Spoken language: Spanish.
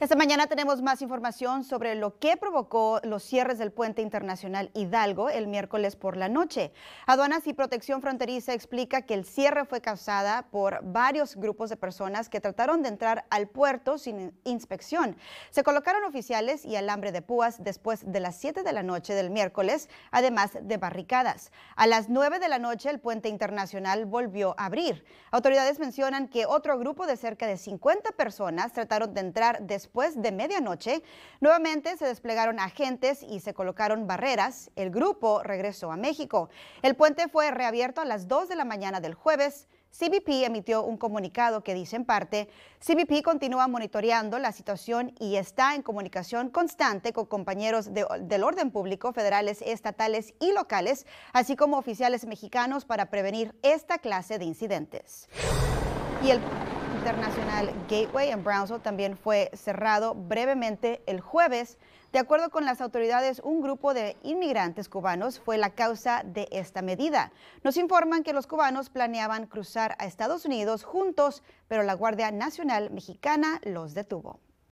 Esta mañana tenemos más información sobre lo que provocó los cierres del puente internacional Hidalgo el miércoles por la noche. Aduanas y Protección Fronteriza explica que el cierre fue causada por varios grupos de personas que trataron de entrar al puerto sin inspección. Se colocaron oficiales y alambre de púas después de las 7 de la noche del miércoles, además de barricadas. A las 9 de la noche el puente internacional volvió a abrir. Autoridades mencionan que otro grupo de cerca de 50 personas trataron de entrar después después de medianoche, nuevamente se desplegaron agentes y se colocaron barreras. El grupo regresó a México. El puente fue reabierto a las 2 de la mañana del jueves. CBP emitió un comunicado que dice en parte, CBP continúa monitoreando la situación y está en comunicación constante con compañeros del orden público federales, estatales y locales, así como oficiales mexicanos para prevenir esta clase de incidentes. Y el internacional Gateway en Brownsville también fue cerrado brevemente el jueves. De acuerdo con las autoridades, un grupo de inmigrantes cubanos fue la causa de esta medida. Nos informan que los cubanos planeaban cruzar a Estados Unidos juntos, pero la Guardia Nacional Mexicana los detuvo.